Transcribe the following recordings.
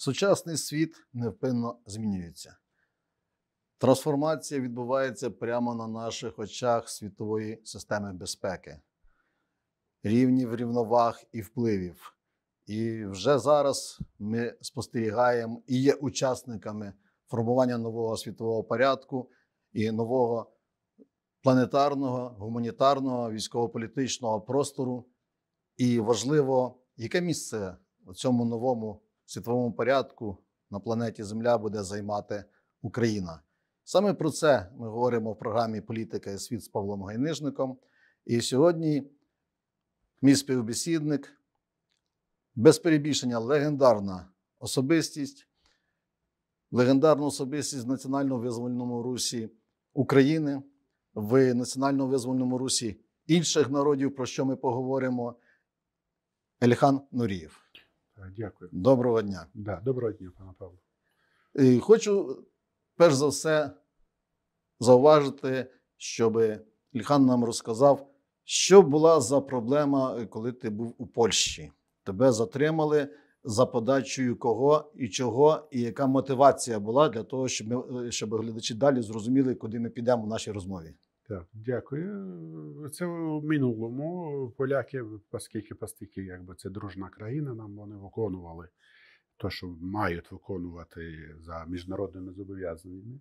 Сучасний світ невпинно змінюється. Трансформація відбувається прямо на наших очах світової системи безпеки, рівнів рівноваг і впливів. І вже зараз ми спостерігаємо і є учасниками формування нового світового порядку і нового планетарного, гуманітарного, військово-політичного простору. І важливо, яке місце у цьому новому світовому порядку на планеті Земля буде займати Україна. Саме про це ми говоримо в програмі Політика і світ з Павлом Гайнижником. І сьогодні мій співбесідник без перебільшення легендарна особистість, легендарна особистість в національно визвольному русі України, в національно визвольному русі інших народів, про що ми поговоримо. Ельхан Нурієв. Е, дякую. Доброго дня. Да, Доброго дня, пане Павло. І хочу, перш за все, зауважити, щоб Ліхан нам розказав, що була за проблема, е, коли ти був у Польщі. Тебе затримали за подачею кого і чого, і яка мотивація була для того, щоб ми е, щоб глядачі далі зрозуміли, куди ми підемо в нашій розмові. Так, дякую. Це в минулому поляки, оскільки постійки, якби це дружна країна, нам вони виконували те, що мають виконувати за міжнародними зобов'язаннями.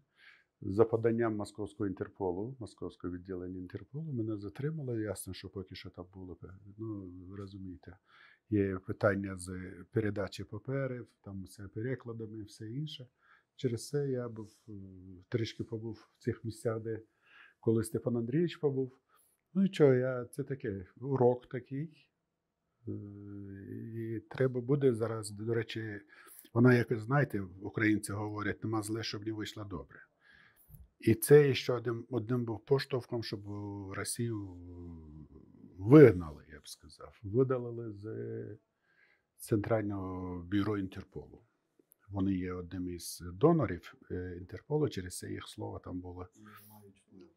За поданням московського інтерполу, московського відділення інтерполу, мене затримали. Ясно, що поки що там було ну розумієте, є питання з передачі паперів, там все перекладами, все інше. Через це я був е, трішки побув в цих місцях, де коли Степан Андрійович побув. Ну і що, я, це такий урок такий. Е, і треба буде зараз, до речі, вона якось, знаєте, українці говорять, нема зле, щоб не вийшла добре. І це ще одним одним був поштовхом, щоб Росію вигнали, я б сказав, видалили з Центрального бюро Інтерполу вони є одним із донорів е, Інтерполу, через це їх слово там було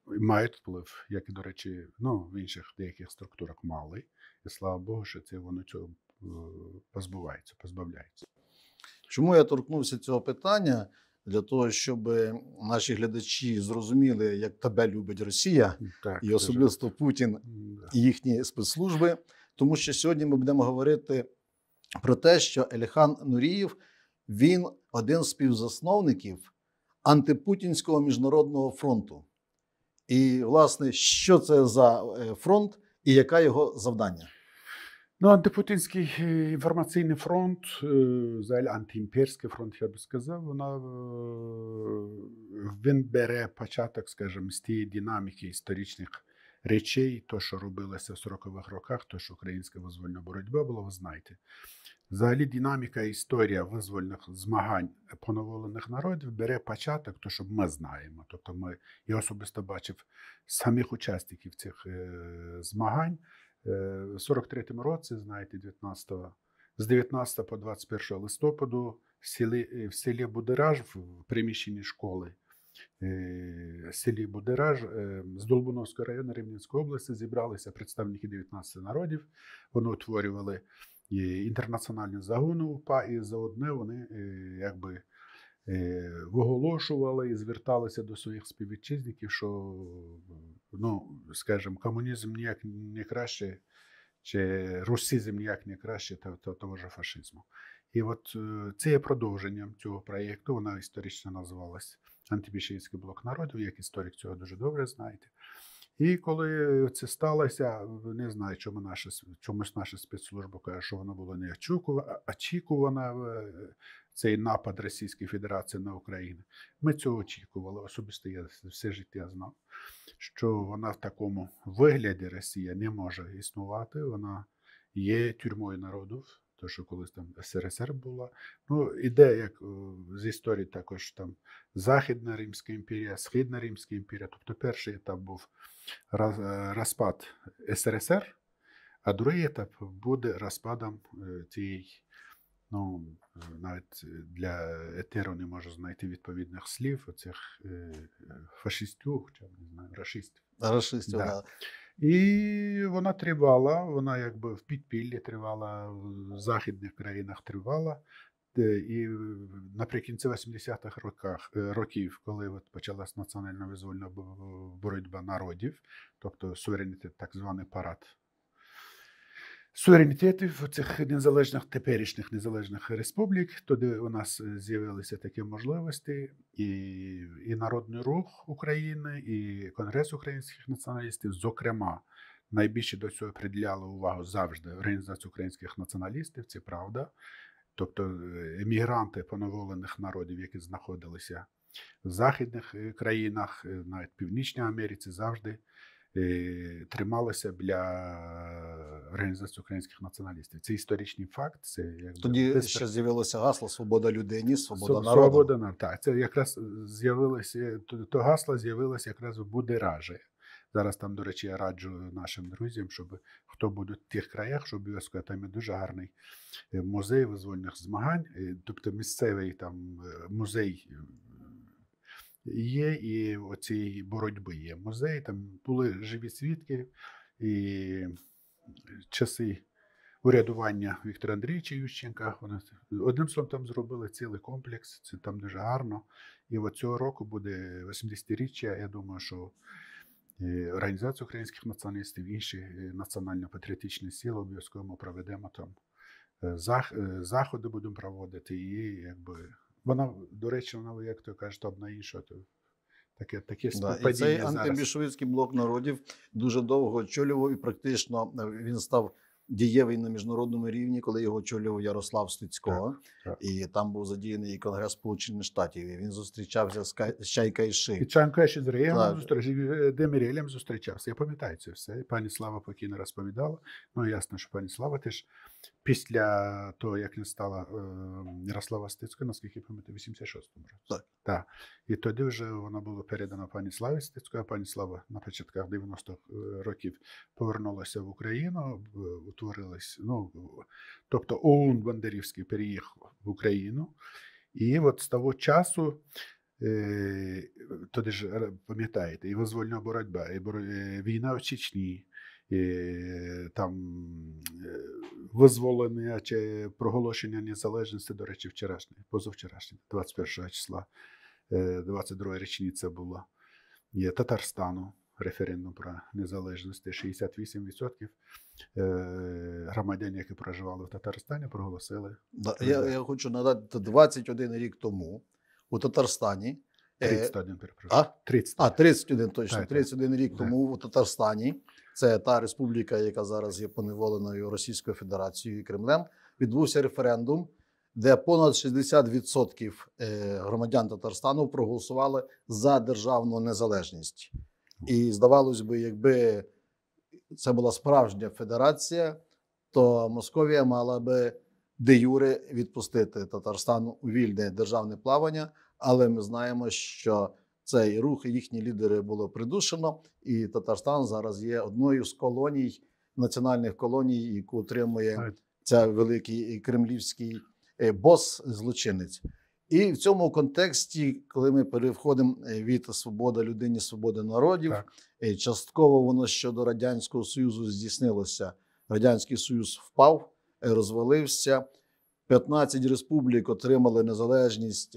мають вплив, як і до речі, ну в інших деяких структурах мали. І слава Богу, що це воно цього е, позбувається, позбавляється. Чому я торкнувся цього питання? Для того щоб наші глядачі зрозуміли, як тебе любить Росія так, і особисто дуже. Путін і їхні спецслужби, тому що сьогодні ми будемо говорити про те, що Еліхан Нуріїв він один з співзасновників антипутінського міжнародного фронту. І, власне, що це за е, фронт і яке його завдання? Ну, Антипутінський е, інформаційний фронт, е, взагалі антиімперський фронт, я би сказав, вона, він бере початок, скажімо, з тієї динаміки історичних речей, то, що робилося в 40-х роках, то, що українська визвольна боротьба була, ви знаєте. Взагалі, динаміка історія визвольних змагань поноволених народів бере початок, то що ми знаємо. Тобто, ми я особисто бачив самих учасників цих е, змагань е, в 43-му році, знаєте, 19 з 19 по 21 листопаду в селі в селі Будераж в приміщенні школи Е, селі Будераж ем, з Долбуновського району Рівненської області зібралися представники 19 народів. Вони утворювали е, інтернаціональну загону УПА, і за одне вони е, якби. Виголошували і зверталися до своїх співвітчизників, що, ну, скажімо, комунізм ніяк не краще, чи русизм ніяк не краще та, та того ж фашизму. І от це є продовженням цього проєкту, вона історично називалася антибільшовістський блок народів, як історик цього дуже добре знаєте. І коли це сталося, не знаю, чому наша чомусь наша спецслужба каже, що вона була не очікувана е, цей напад Російської Федерації на Україну. Ми цього очікували. Особисто я все життя знав, що вона в такому вигляді Росія не може існувати. Вона є тюрмою народу то що колись там СРСР була. Ну, іде як е, з історії також там Західна Римська імперія, Східна Римська імперія. Тобто перший етап був е, розпад СРСР, а другий етап буде розпадом е, цієї ну, навіть е, для етеру не можу знайти відповідних слів оцих е, е, фашистів, чи не знаю, рашистів. Рашистів, да. да. І вона тривала, вона якби в підпіллі тривала, в західних країнах тривала. І наприкінці 80-х роках років, коли от почалась національно визвольна боротьба народів, тобто суверенітет, так званий парад в цих незалежних теперішніх незалежних республік. туди у нас е, з'явилися такі можливості, і і Народний рух України, і Конгрес українських націоналістів, зокрема. Найбільше до цього приділяли увагу завжди Організацію українських націоналістів, це правда, тобто е, емігранти поноволених народів, які знаходилися в західних е, країнах, навіть в Північній Америці, завжди Е, трималося для організації українських націоналістів. Це історичний факт. Це якби тоді це... ще з'явилося гасло Свобода людині, свобода народу». «Свобода народу». Так, це якраз з'явилося е, то гасло з'явилося якраз в Будиражі. Зараз там, до речі, я раджу нашим друзям, щоб хто буде в тих краях, щоб обов'язково там є дуже гарний е, музей визвольних змагань, тобто місцевий там музей є, і оцій боротьби є. Музей, там були живі свідки і часи урядування Віктора Андрійовича Ющенка. Вони Одним словом, там зробили цілий комплекс, це там дуже гарно. І от цього року буде 80-річчя. Я думаю, що. Е, організація українських націоналістів, інші е, національно-патріотичні сили обов'язково проведемо там е, заходи, будемо проводити і якби вона, до речі, вона, як то кажуть, одна інша. То таке таке да, і Цей зараз. антибільшовицький блок народів дуже довго очолював, і практично е, він став дієвий на міжнародному рівні, коли його очолював Ярослав Стецько. І там був задіяний і Конгрес Сполучених Штатів. І він зустрічався з Кай... Чайка і Ши. І Чанка з Реєм зустрічався, е, Демірелем зустрічався. Я пам'ятаю це все. Пані Слава покійно розповідала. Ну ясно, що пані Слава теж після того, як він стала е, Ярослава Стецькою, наскільки я пам'ятаю, 86-му році. Так. так. І тоді вже вона була передана пані Славі Стецькою, а пані Слава на початках 90-х е, років повернулася в Україну, утворилась, ну, тобто ОУН Бандерівський переїхав в Україну. І от з того часу. Е, тоді ж пам'ятаєте, і визвольна боротьба, і війна в Чечні, там е, визволення чи проголошення незалежності, до речі, вчорашнє, позавчорашнє, 21 числа, 22 річниця була є Татарстану. Референдум про незалежність 68% е, громадян, які проживали в Татарстані, проголосили. Я я хочу нагадати 21 рік тому у Татарстані 31, е, перепрошую. А? 30. А, 31 точно. Так, 31 рік так. тому в Татарстані. Це та республіка, яка зараз є поневоленою Російською Федерацією і Кремлем. Відбувся референдум, де понад 60% е, громадян Татарстану проголосували за державну незалежність. І здавалось би, якби це була справжня федерація, то Московія мала би де юре відпустити Татарстану у вільне державне плавання. Але ми знаємо, що цей рух їхні лідери було придушено, і Татарстан зараз є одною з колоній національних колоній, яку утримує ця великий кремлівський е, бос злочинець. І в цьому контексті, коли ми переходимо е, від свобода людині, свободи народів, так. Е, частково воно щодо радянського союзу здійснилося. Радянський Союз впав, розвалився. 15 республік отримали незалежність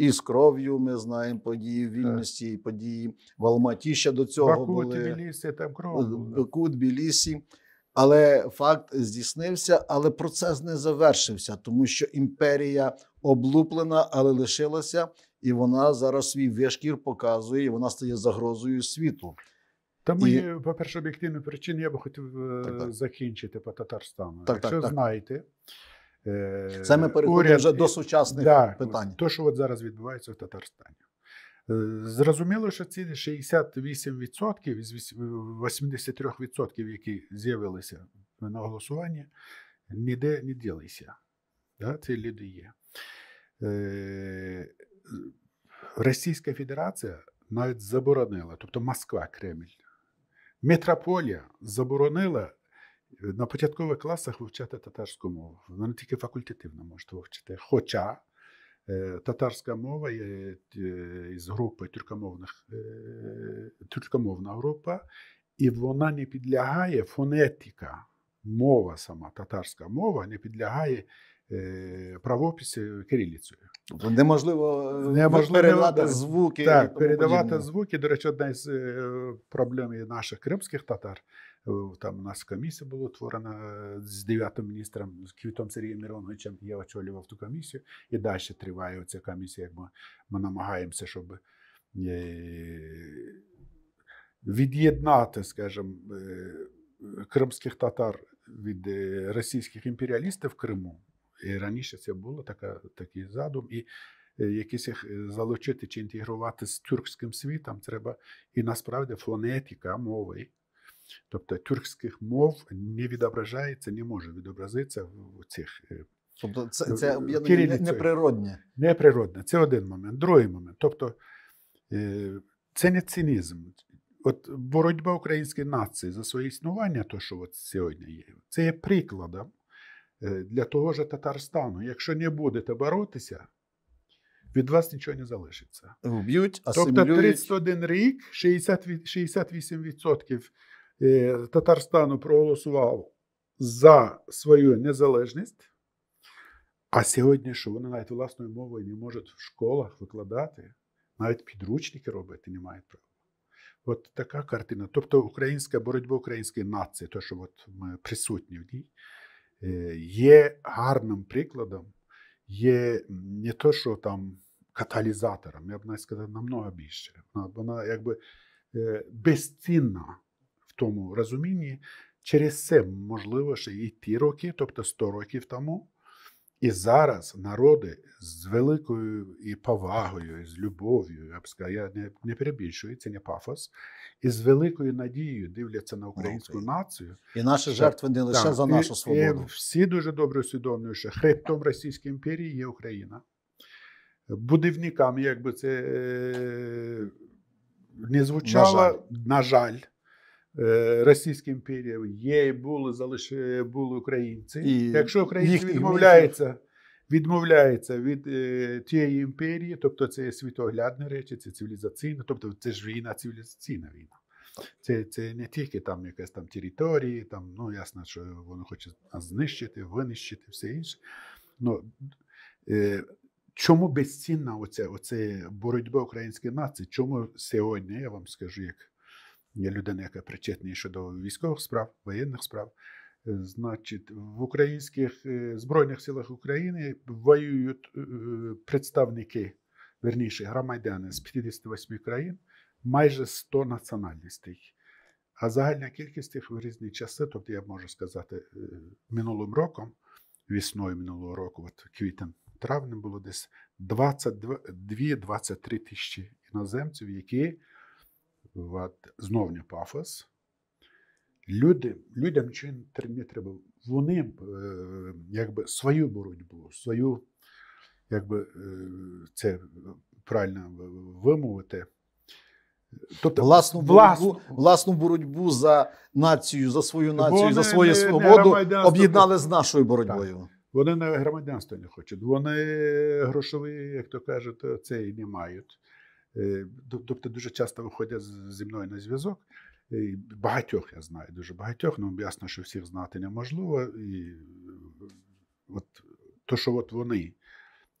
і з кров'ю ми знаємо події Вільності, і події в Алматі ще до цього Баку, були. Тбілісі, там кров е, е, Баку, Тбілісі. Але факт здійснився, але процес не завершився, тому що імперія облуплена, але лишилася, і вона зараз свій вишкір показує, і вона стає загрозою світу. Тому, і... по перше, об'єктивні причини я би хотів е, так, так. закінчити по Татарстану. Так, Якщо так, знаєте. Це ми е, переходимо вже до сучасних да, питань. То, що от зараз відбувається в Татарстані. Е, зрозуміло, що ці 68% з 83%, які з'явилися на голосуванні, ніде не ділися. Да? Ці люди є. Е, Російська Федерація навіть заборонила, тобто Москва, Кремль. Метрополія заборонила на початкових класах вивчати татарську мову. Вона тільки факультативно можете вивчити. Хоча е, татарська мова є е, з групи тюркомовних, е, тюркомовна група, і вона не підлягає фонетика. Мова сама, татарська мова не підлягає правописі кирилицею. Неможливо, неможливо передавати звуки. Так, передавати подібне. звуки. До речі, одна з проблем наших кримських татар Е, там у нас комісія була утворена е, з дев'ятим міністром, з Квітом Сергієм Мироновичем. Я очолював ту комісію. І далі триває ця комісія, як ми, ми намагаємося, щоб е, від'єднати, скажімо, кримських татар від російських імперіалістів в Криму. І Раніше це було така, такий задум. І Якісь їх залучити чи інтегрувати з тюркським світом треба і насправді фонетика мови Тобто тюркських мов не відображається, не може відобразитися в цих. Е, тобто це це об'єднання неприродне. Неприродне. Це один момент. Другий момент. Тобто е, це не цинізм. От боротьба української нації за своє існування, то що от сьогодні є, це є прикладом е, для того ж Татарстану. Якщо не будете боротися, від вас нічого не залишиться. Вб'ють, Тобто 31 рік, 60, 68% Е, Татарстану проголосував за свою незалежність. А сьогодні, що вони навіть власною мовою не можуть в школах викладати, навіть підручники робити не мають права. От така картина. Тобто українська боротьба української нації, те, що от ми присутні в ній, е, є гарним прикладом, є не то, що там каталізатором, я б навіть сказав, намного більше. вона якби е, безцінна тому розумінні, через це, можливо, ще і ті роки, тобто 100 років тому. І зараз народи з великою і повагою, і з любов'ю, я б сказав, я не, не перебільшую, це не пафос, і з великою надією дивляться на ну, українську okay. націю. І наші жертви не лише так, за нашу свободу. І, і Всі дуже добре усвідомлюють, що хребтом Російської імперії є Україна. Будівниками якби це е, не звучало, на жаль, на жаль Е, Російська імперія є були залишили, були українці. І Якщо українці відмовляються відмовляються від е, тієї імперії, тобто це є світоглядні речі, це цивілізаційна, тобто це ж війна, цивілізаційна війна. Це це не тільки там якась там території, там ну ясно, що воно хоче нас знищити, винищити, все інше. Ну, е, Чому безцінна оця, оця боротьба української нації? Чому сьогодні я вам скажу, як є людина, яка причетна щодо військових справ, воєнних справ. Е, значить, в українських е, збройних силах України воюють е, представники, верніше громадяни з 58 країн, майже 100 національностей. А загальна кількість їх в різні часи, тобто я можу сказати, минулим роком, весною минулого року, от квітень, травнем було десь 22-23 тисячі іноземців, які от, знов не пафос. Люди, Людям чи не треба, вони е, якби свою боротьбу, свою, якби е, це е, правильно вимовити. Тобто, Власну власну... боротьбу власну боротьбу за націю, за свою націю, вони за свою свободу об'єднали з нашою боротьбою. Так. Вони на громадянство не хочуть. Вони грошові, як то кажуть, це і не мають. Е, тобто дуже часто виходять зі мною на зв'язок. Багатьох я знаю, дуже багатьох, ну ясно, що всіх знати неможливо. І е, от то, що от вони.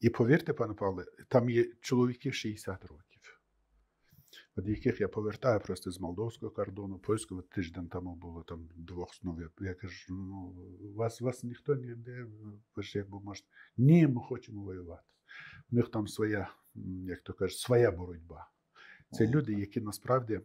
І повірте, пане Павле, там є чоловіків 60 років, від яких я повертаю просто з молдовського кордону, польського тиждень тому було там двох знову. Я кажу, ну вас вас ніхто не йде, ви ж якби можете. Ні, ми хочемо воювати. У них там своя як то кажуть, своя боротьба. Це люди, які насправді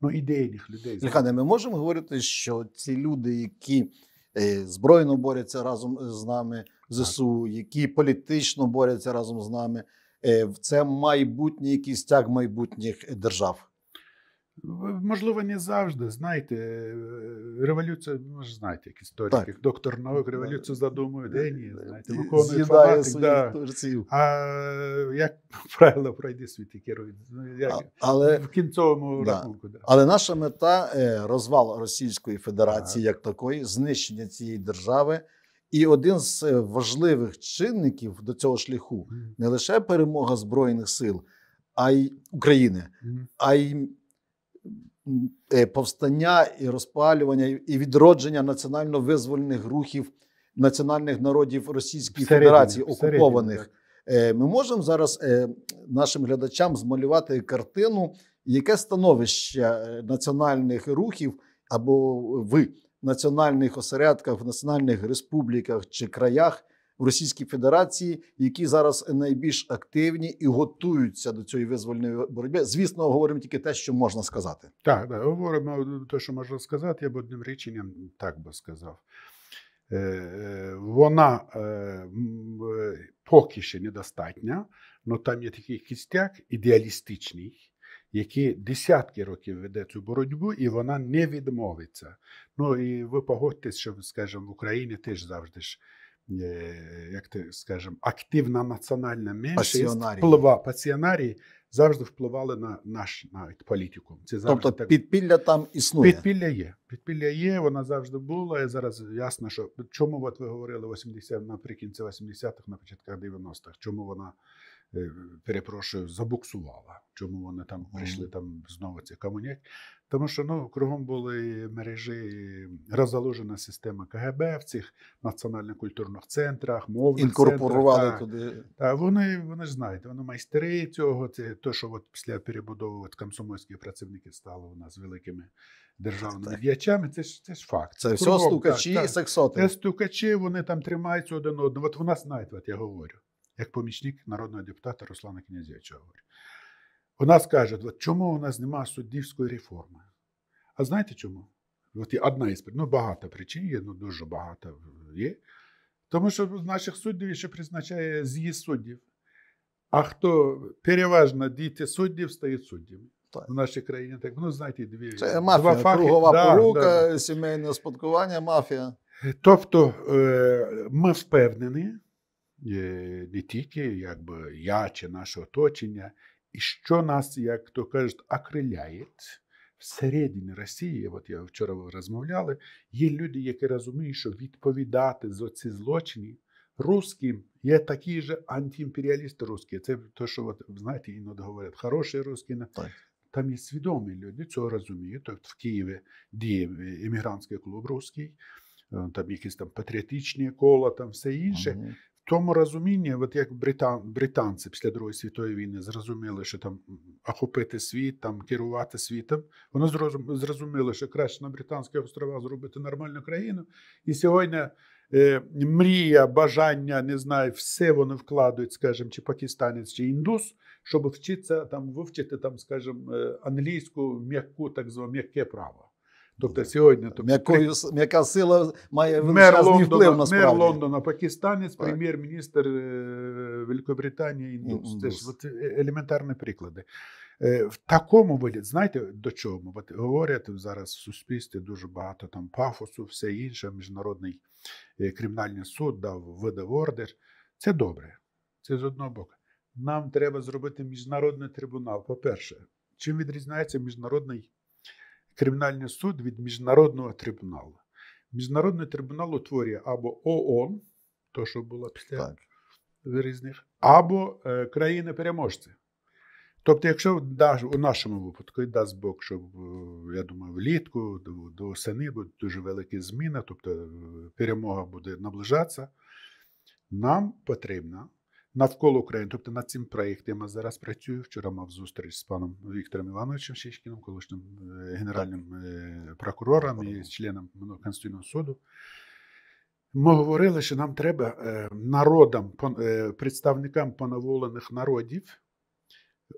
ну ідейних людей Ільхане, Ми можемо говорити, що ці люди, які е, збройно борються разом е, з нами, зсу, які політично борються разом з нами, е, це майбутній якийсь тяг майбутніх держав. Можливо, не завжди. Знаєте, е, революція, ви ну, знаєте, як історики, доктор наук, революцію задумує, де ні, знаєте, виконує фанатик. Да. А як правило, пройде світ і керує. Ну, але, в кінцовому да. рахунку. Да. Але наша мета е, розвал Російської Федерації ага. як такої, знищення цієї держави. І один з е, важливих чинників до цього шляху не лише перемога Збройних сил а й України, а й Е, повстання і розпалювання, і відродження національно визвольних рухів національних народів Російської всередині, Федерації окупованих. Всередині. Ми можемо зараз е, нашим глядачам змалювати картину, яке становище е, національних рухів або в національних осередках, в національних республіках чи краях в Російській Федерації, які зараз найбільш активні і готуються до цієї визвольної боротьби. Звісно, говоримо тільки те, що можна сказати. Так, так говоримо те, що можна сказати. Я б одним реченням так би сказав. Е, е, вона е, поки ще недостатня, але там є такий кістяк ідеалістичний, який десятки років веде цю боротьбу, і вона не відмовиться. Ну і ви погодьтесь, що скажімо, в Україні теж завжди ж Е, як ти скажемо, активна національна меншість вплива паціонарії завжди впливали на наш навіть політику. Це тобто так... підпілля там існує. Підпілля є. Підпілля є, вона завжди була. І зараз ясно, що чому от ви говорили 80 наприкінці 80-х, на початках 90-х, чому вона. Е, перепрошую, забуксувала. Чому вони там прийшли там знову ці комунять? Тому що ну, кругом були мережі, роззаложена система КГБ в цих національно культурних центрах, мовних Інкорпорували центрах. туди. Та, вони вони ж знають, вони майстри цього. Це те, що от після перебудови от комсомольські працівники стали у нас великими державними так. діячами. Це ж це ж факт. Це кругом, все стукачі так, і сексоти. Це стукачі, вони там тримаються один одного. От вона знають, от я говорю, як помічник народного депутата Руслана Князєвича говорю. Вона скаже, чому у нас немає суддівської реформи? А знаєте чому? От є одна із ну багато причин є, ну дуже багато є. Тому що в наших суддів ще призначає з'їзд суддів. А хто переважно діти суддів стають суддями в нашій країні? Так ну знаєте, дві Це мафія, два кругова да, порука, да. сімейне спадкування, мафія. Тобто е, ми впевнені, е, не тільки якби я чи наше оточення і що нас, як то кажуть, акриляє всередині Росії, от я вчора розмовляли, є люди, які розуміють, що відповідати за ці злочини русським є такі ж антиімперіалісти русські. Це те, що от, знаєте, іноді говорять хороші русські. Там є свідомі люди, цього розуміють. Тобто в Києві діє іммігрантський клуб русський, е, там якісь там патріотичні кола, там все інше. Ага тому розумінні, от як британ, британці після Другої світової війни зрозуміли, що там охопити світ, там керувати світом, вони зрозуміли, що краще на Британських островах зробити нормальну країну. І сьогодні е, мрія, бажання, не знаю, все вони вкладають, скажімо, чи пакистанець, чи індус, щоб вчитися там вивчити, там, скажімо, е, англійську м'яку, так зване м'яке право. Тобто сьогодні тобто, М'якою, м'яка сила має мер Лондона, насправді. мер Лондона, пакистанець, прем'єр-міністр е, Великобританії, індус. Це ж от, е, елементарні приклади. Е, в такому вигляді, знаєте, до чого? От, говорять зараз в суспільстві дуже багато там пафосу, все інше. Міжнародний кримінальний суд дав видав ордер. Це добре. Це з одного боку. Нам треба зробити міжнародний трибунал. По-перше, чим відрізняється міжнародний кримінальний суд від міжнародного трибуналу. Міжнародний трибунал утворює або ООН, то що було після так. вирізних, або е, країни-переможці. Тобто, якщо у нашому випадку, і дасть Бог, щоб, е, я думаю, влітку до, до осени будуть дуже великі зміни, тобто е, перемога буде наближатися, нам потрібна навколо України, тобто над цим проєктом я зараз працюю. Вчора мав зустріч з паном Віктором Івановичем Шишкіном, колишнім е, генеральним е, прокурором і членом ну, Конституційного суду. Ми говорили, що нам треба е, народам, представникам поноволених народів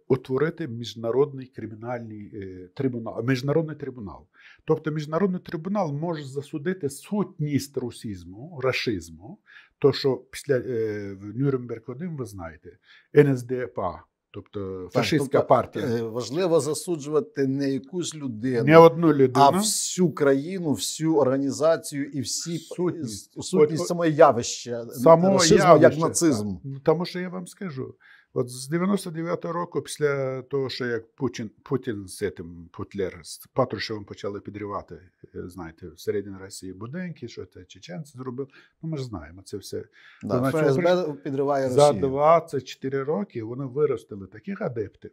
утворити міжнародний кримінальний е, трибунал, міжнародний трибунал. Тобто, міжнародний трибунал може засудити сутність русізму, расизму, то що після е, Нюрнберг 1 ви знаєте, НСДПА. Тобто, тобто фашистська тобто, партія важливо засуджувати не якусь людину, не одну людину, а всю країну, всю організацію і всі сутність, сутність самої явища, само явище, як нацизм. Так. Тому що я вам скажу, От з 99-го року, після того, що як Путін Путін з цим Путлер з Патрушевим почали підривати, е, знаєте, всередині Росії будинки, що це чеченці зробили. Ну ми ж знаємо це все. Да, ФСБ підриває Росію. за 24 роки. Вони виростили таких адептів.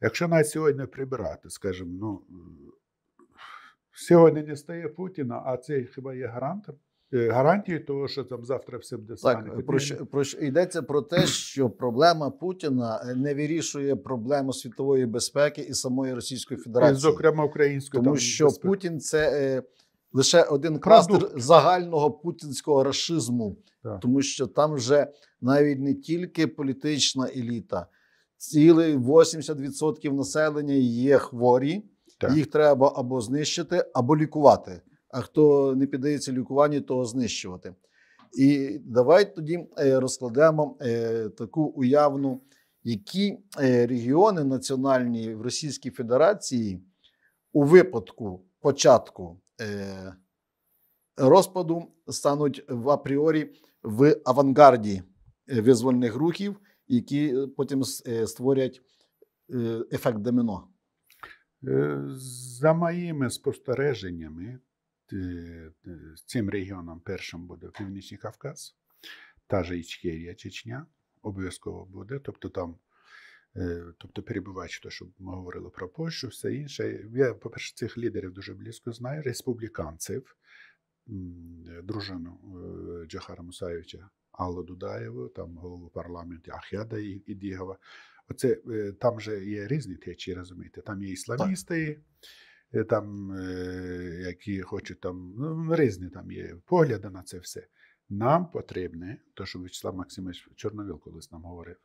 Якщо навіть сьогодні прибирати, скажімо, ну е, сьогодні не стає Путіна, а це хіба є гарантом. Е, гарантії того, що там завтра все буде стане. Е, тобто про що, про що йдеться про те, що проблема Путіна е, не вирішує проблему світової безпеки і самої Російської Федерації, зокрема української тому, що безпеки. Путін це е, лише один кластер загального путінського расизму, так. тому що там вже навіть не тільки політична еліта, цілий 80% населення є хворі. Так. Їх треба або знищити, або лікувати а хто не піддається лікуванню, того знищувати. І давай тоді е, розкладемо е, таку уявну, які е, регіони національні в Російській Федерації у випадку початку розпаду стануть в апріорі в авангарді визвольних рухів, які потім створять ефект доміно. За моїми спостереженнями. Е, е, цим регіоном першим буде Північний Кавказ, та же Ічкерія, Чечня обов'язково буде. Тобто там, е, тобто перебувач, то що ми говорили про Польщу, все інше. Я, по-перше, цих лідерів дуже близько знаю, республіканців, дружину Джахара Мусаєвича Аллу Дудаєву, там голову парламенту Ахяда Ідігова. Оце там же є різні течії, розумієте, там є ісламісти. Так. Е, там, е, які хочуть там ну, різні там є погляди на це все. Нам потрібне, то що В'ячеслав Максимович Чорновіл колись нам говорив,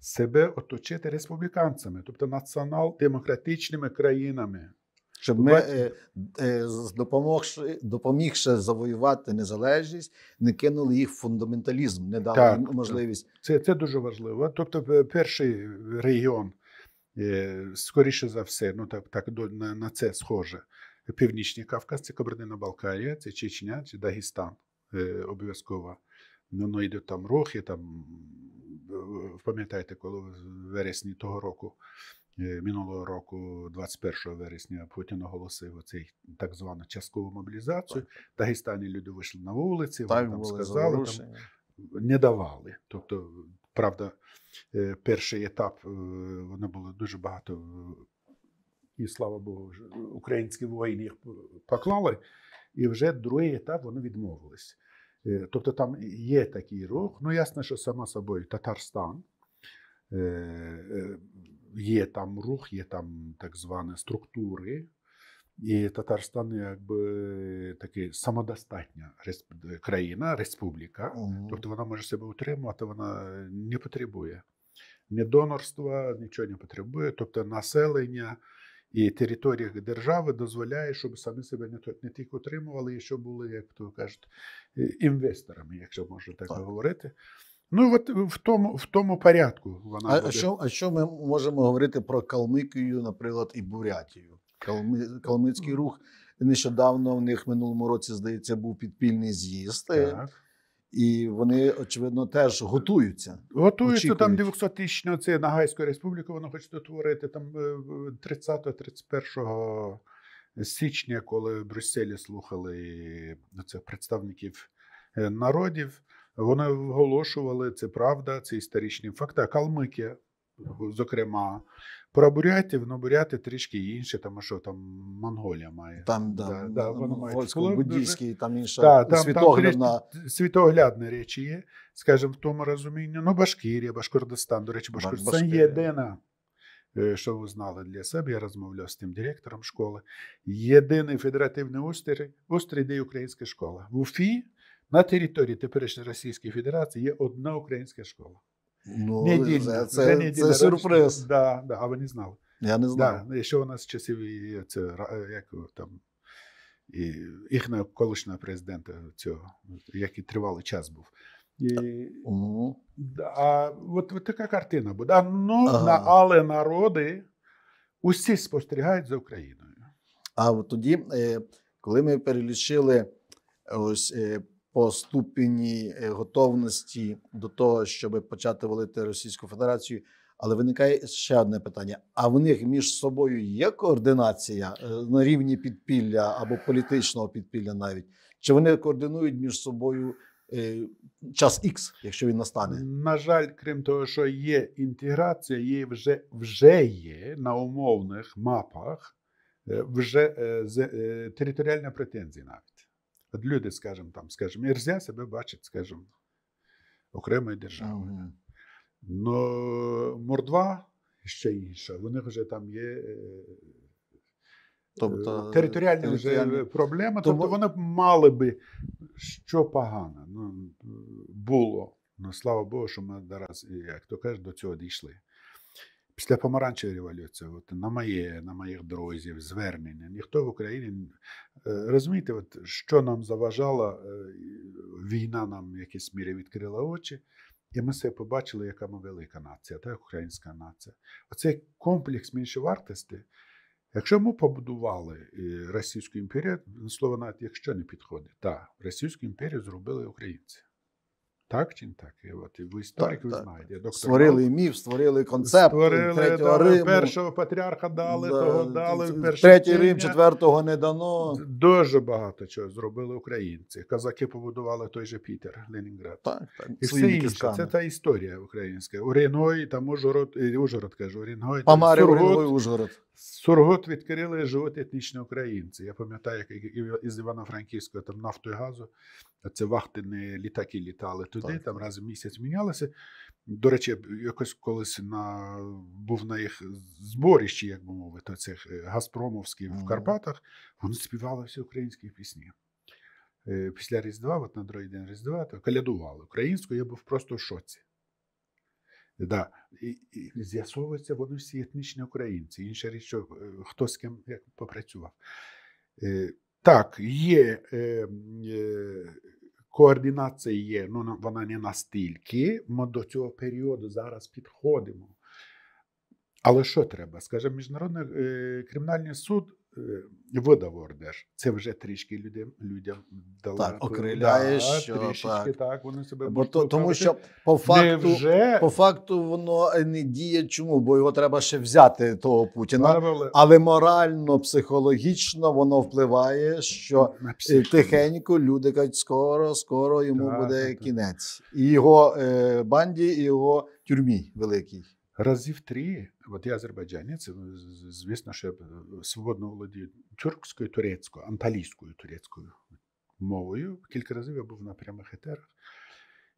себе оточити республіканцями, тобто націонал-демократичними країнами. Щоб ми е, е, допомогши, допомігши завоювати незалежність, не кинули їх в фундаменталізм, не дали так, їм можливість. Це це дуже важливо. Тобто, е, перший регіон Е, скоріше за все, ну так так на, на це схоже. Північний Кавказ це кабардино балкарія це Чечня чи Дагестан е, обов'язково. Воно ну, ну, йде там рохи, там пам'ятаєте, коли в вересні того року, е, минулого року, 21 вересня, Путін оголосив оцей так звану часткову мобілізацію. Дагестані люди вийшли на вулиці, вони там сказали, там, не давали. Тобто Правда, е, перший етап е, воно було дуже багато, е, і слава Богу, українські воїни їх поклали, і вже другий етап вони відмовились. Тобто там є такий рух. Ну, ясно, що само собою Татарстан. Є там рух, є там так звані структури, і Татарстан якби таки самодостатня э, країна, республіка, угу. тобто вона може себе утримувати, вона не потребує ні донорства, нічого не потребує. Тобто населення і територія держави дозволяє, щоб самі себе не, не тільки утримували, і щоб були, як то кажуть, е, інвесторами, якщо можна так, так. говорити. Ну, от в тому в тому порядку вона а, буде. що а що ми можемо говорити про Калмикію, наприклад, і Бурятію? Калми... Калмицький рух. Нещодавно в них минулому році, здається, був підпільний з'їзд. Е, так. І вони, очевидно, теж готуються. Готуються там 900-тисячна, це Нагайську республіку, воно хоче дотворити там 30-31 е, січня, коли в Брюсселі слухали це, представників е, народів, вони оголошували це правда, це історичні факти. Калмикія зокрема. Про бурятів, ну буряти трішки інші, тому що там Монголія має. Там, да, да, да воно буддійський, там інша да, там, світоглядна. Там, світоглядні речі є, скажімо, в тому розумінні. Ну, Башкірія, Башкордостан, до речі, Башкордостан Башкірія. єдина, е, що ви знали для себе, я розмовляв з тим директором школи. Єдиний федеративний острів устрій де українська школа. В Уфі на території теперішньої Російської Федерації є одна українська школа. Ну, недільна. Це це, недільна. це сюрприз. Да, да, а ви не знали. Я не знав. Да, ну, Ще у нас часів це е, як там і їхня колишнього президента цього, який тривалий час був. І, mm. а от, от така картина буде. А, ну, ага. на, Але народи усі спостерігають за Україною. А от тоді, е, коли ми перелічили ось е, по ступені е, готовності до того, щоб почати валити Російську Федерацію. Але виникає ще одне питання: а в них між собою є координація е, на рівні підпілля або політичного підпілля, навіть чи вони координують між собою е, час Х, якщо він настане? На жаль, крім того, що є інтеграція, є вже вже є на умовних мапах вже територіальна претензія навіть. От люди, скажімо, там, скажімо, Ірзя себе бачить, скажімо, окремою державою. Ага. Но Мордва ще інша, у них вже там є. Е, тобто територіальна територіальні... вже проблема, тобто, тобто вони мали би що погано ну, було. Ну слава Богу, що ми зараз, як то кажуть, до цього дійшли після помаранчевої революції, от на моє, на моїх друзів, звернення, ніхто в Україні е, розумієте, от що нам заважало, е, війна нам в якійсь мірі відкрила очі. І ми себе побачили, яка ми велика нація, так, українська нація. Оцей комплекс меншовартості, якщо ми побудували е, Російську імперію, ну, слово навіть якщо не підходить, так, Російську імперію зробили українці. Так чи не так? Е, от, ви історик, так, ви знаєте. Так. Доктор створили Мал... міф, створили концепт. Створили третього да, Риму. першого патріарха дали, да, того дали. Третій Рим, четвертого не дано. Дуже багато чого зробили українці. Казаки побудували той же Пітер, Ленінград. Так, так. І все інше. Це та історія українська. Урінгой там Ужгород, е, Ужгород кажу, Урінгой. Памарі, Урінгой, Ужгород. Сургут відкрили живуть етнічні українці. Я пам'ятаю, як із Івано-Франківського там нафту і газу це вахти не літаки літали туди, так. там раз в місяць мінялися. До речі, якось колись на, був на їх зборищі, як би мовити, цих е, Газпромовських mm. в Карпатах. Вони співали всі українські пісні. Е, після Різдва, от на другий день Різдва, то калядували українську, я був просто в шоці. Да. І, і З'ясовується, вони всі етнічні українці. Інша річ, що е, хто з ким як попрацював. Так, є е, е, координація є, ну вона не настільки. Ми до цього періоду зараз підходимо. Але що треба? Скаже, Міжнародний е, кримінальний суд Е, видав ордеш. Це вже трішки люди, людям дала. окриляєш, да, трішечки, так. так, вони себе Бо то, Тому що по факту Невже? по факту воно не діє чому, бо його треба ще взяти, того Путіна. Але, але морально, психологічно воно впливає, що е, тихенько люди кажуть, скоро, скоро йому так, буде так, кінець. І його е, банді, і його тюрмі великій. Разів три от я азербайджанець, э, звісно, ще э, свободно володію тюркською, турецькою, анталійською турецькою мовою. Кілька разів я був на прямих етерах.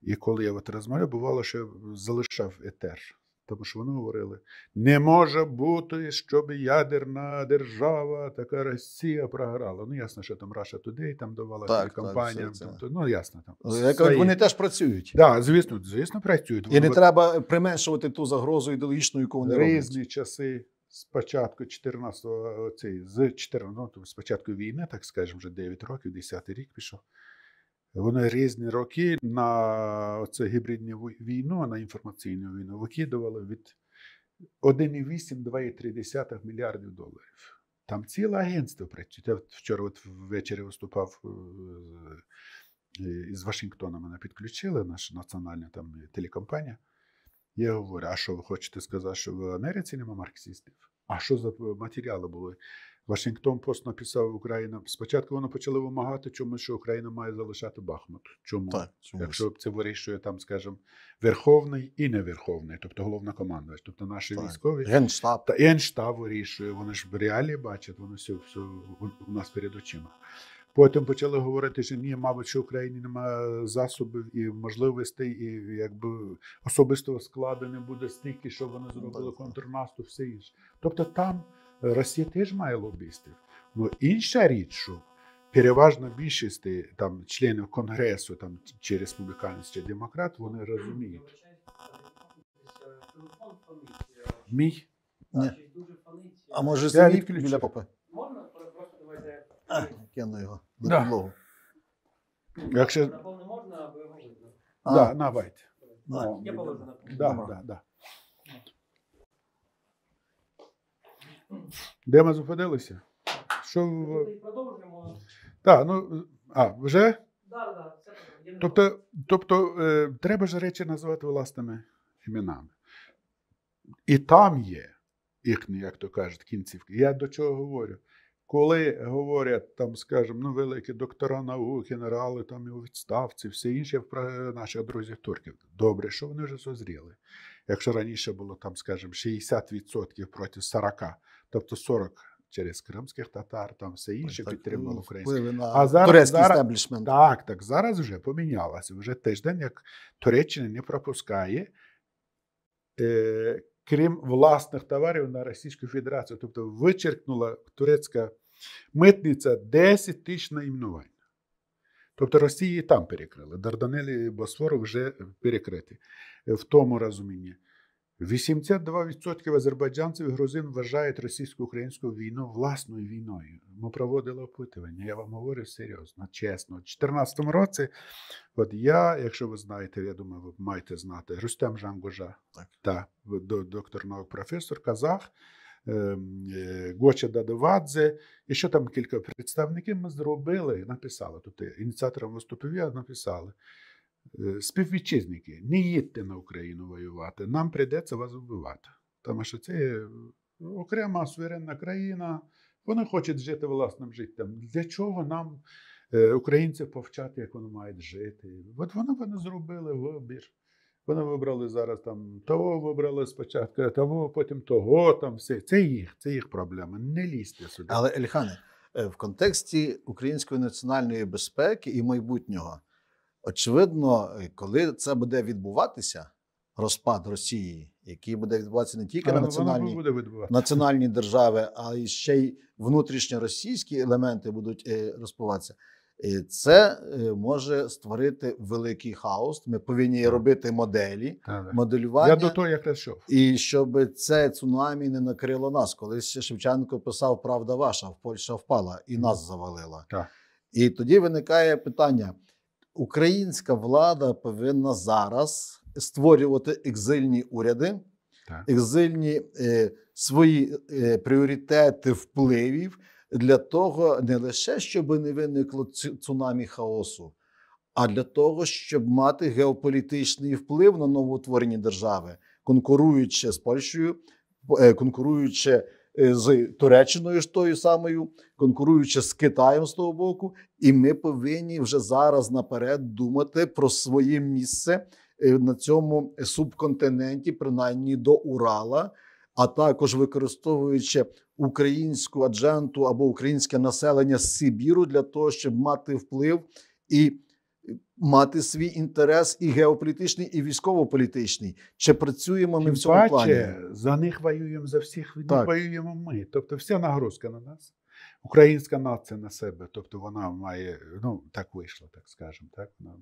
І коли я от розмовляв, бувало, що залишав етер тому що вони говорили: не може бути, щоб ядерна держава, така Росія програла. Ну, ясно, що там Раша Today там давала так, компаніям. Тобто, це, це. Там, ну, ясно там. Ну, Як, вони теж працюють. Так, да, звісно, звісно, працюють. І вони... не треба применшувати ту загрозу ідеологічну, яку вони роблять. Різні часи. Спочатку 14-го, з 14, ну, спочатку війни, так скажемо, вже 9 років, 10 рік пішов. Вони різні роки на це гібридну війну, на інформаційну війну викидували від 1,8-2,3 мільярдів доларів. Там ціле агентство працює. Вчора от ввечері виступав е, е, із Вашингтона. Мене підключили, наша національна там телекомпанія. Я говорю, а що ви хочете сказати, що в Америці нема марксистів? А що за матеріали були? Вашингтон Пост написав Україна. Спочатку вони почали вимагати, чому що Україна має залишати Бахмут. Чому так, якщо це вирішує там, скажімо, верховний і неверховний, тобто головна головнокомандувач, тобто наші так. військові генштаб та генштаб вирішує. Вони ж в реалі бачать, воно все, все у нас перед очима. Потім почали говорити, що ні, мабуть, що в Україні немає засобів і можливостей, і якби особистого складу не буде стільки, що вони зробили контрнаступ, все інше. Тобто там. Росія теж має лобістів. Ну інша річ, що переважно більшість там членів конгресу, там чи республіканці, чи демократ, вони розуміють. Мій Ні. А може сидіть біля попи? Можна просто давайте кину його до да. підлогу. Якщо... Напевно, можна, або його видно. Да, давайте. Ну, я положу на Да, да, да. Де ми зупинилися? Що... Ну, продовжуємо. Так, ну, а, вже? Так, так. Тобто, тобто е, треба ж речі називати власними іменами. І там є, як, як то кажуть, кінцівки. Я до чого говорю? Коли говорять, там, скажімо, ну, великі доктора наук, генерали там і у відставці, все інше про наших друзів турків. Добре, що вони вже зозріли. Якщо раніше було, там, скажімо, 60% проти 40%, тобто 40 через кримських татар, там все інше підтримувало ну, українське. А зараз зараз, так, так, зараз вже помінялося. Вже тиждень, як Туреччина не пропускає. Е, Крім власних товарів на Російську Федерацію, тобто вичеркнула турецька митниця 10 тисяч наімнувань. Тобто Росії там перекрили. Дарданелі і Босфору вже перекриті в тому розумінні. 82% азербайджанців і грузин вважають російсько-українську війну власною війною. Ми проводили опитування. Я вам говорю серйозно, чесно. У 2014 році, от я, якщо ви знаєте, я думаю, ви маєте знати Рустем Жангужа, так. та доктор наук, професор Казах. Ем, е, Гоча Дадовадзе, і що там кілька представників ми зробили, написали. тут. ініціатором виступів я написали. Е, співвітчизники, не їдьте на Україну воювати, нам прийдеться вас вбивати. Тому що це е, окрема суверенна країна, вони хочуть жити власним життям. Для чого нам е, українців повчати, як вони мають жити? От вони вони зробили вибір. Вони вибрали зараз там того вибрали спочатку, того, потім того. Там все. Це їх, це їх проблема. Не лізьте сюди. Але Ельхане, в контексті української національної безпеки і майбутнього. Очевидно, е, коли це буде відбуватися, розпад Росії, який буде відбуватися не тільки Але на національній національні держави, а й ще й внутрішньоросійські елементи будуть е, розпиватися. Е, це може створити великий хаос. Ми повинні робити моделі, так, моделювання Я до того як йшов. і щоб це цунамі не накрило нас. Колись Шевченко писав Правда ваша в Польща впала і нас завалила. Так. І тоді виникає питання українська влада повинна зараз створювати екзильні уряди, так. екзильні е, свої е, пріоритети впливів для того, не лише щоб не виникло цунамі хаосу, а для того, щоб мати геополітичний вплив на новоутворені держави, конкуруючи з Польщею, е, конкуруючи. Е, з Туреччиною ж тою самою, конкуруючи з Китаєм з того боку, і ми повинні вже зараз наперед думати про своє місце е, на цьому субконтиненті, принаймні до Урала, а також використовуючи українську адженту або українське населення з Сибіру для того, щоб мати вплив і мати свій інтерес і геополітичний, і військово-політичний. Чи працюємо ми Тим в цьому паче, плані? За них воюємо за всіх так. воюємо ми. Тобто, вся нагрузка на нас. Українська нація на себе, тобто вона має, ну так вийшло, так скажемо. Так вона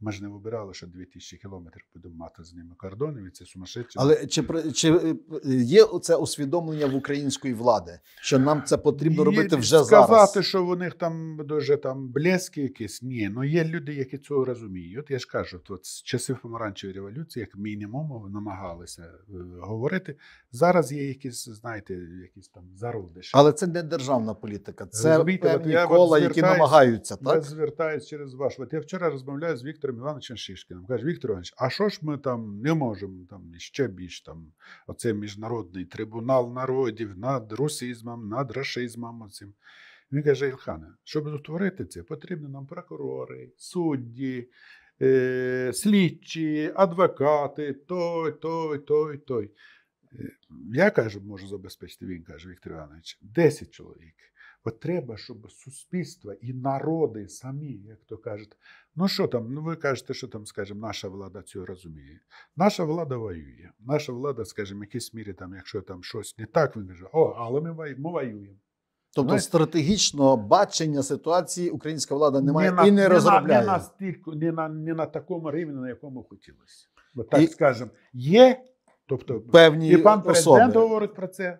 ми ж не вибирали, що 2000 кілометрів будемо мати з ними кордони. і це сумасшедше. Але чи чи е, є це усвідомлення в української влади, що нам це потрібно робити вже сказати, зараз? Сказати, що у них там дуже там блески якісь. Ні, ну є люди, які цього розуміють. От я ж кажу, то з часів помаранчевої революції, як мінімум, намагалися е, говорити. Зараз є якісь, знаєте, якісь там зародиші. Але це не державна політика, це Розумієте, певні кола, які намагаються. так? Я звертаюсь через ваш. От я вчора розмовляю з Віктором. Віктором Івановичем Шишкіним. Каже, Віктор Іванович, а що ж ми там не можемо там ще більш там оце міжнародний трибунал народів над русизмом, над рашизмом. Оцим. Він каже, Ілхане, щоб утворити це, потрібні нам прокурори, судді, е, слідчі, адвокати, той, той, той, той. Е, я кажу, можу забезпечити. Він каже, Віктор Іванович, 10 чоловік. От треба, щоб суспільство і народи самі, як то кажуть, ну що там, ну ви кажете, що там, скажімо, наша влада цього розуміє. Наша влада воює. Наша влада, скажімо, в якійсь мірі, там, якщо там щось не так, він каже, о, але ми воюємо. Тобто Знаєте? стратегічного бачення ситуації українська влада не має і не, не розробляє. Не на, стільки, не, на, не на такому рівні, на якому хотілося. Бо так і... скажемо, є. Тобто Певні і пан особи. президент говорить про це,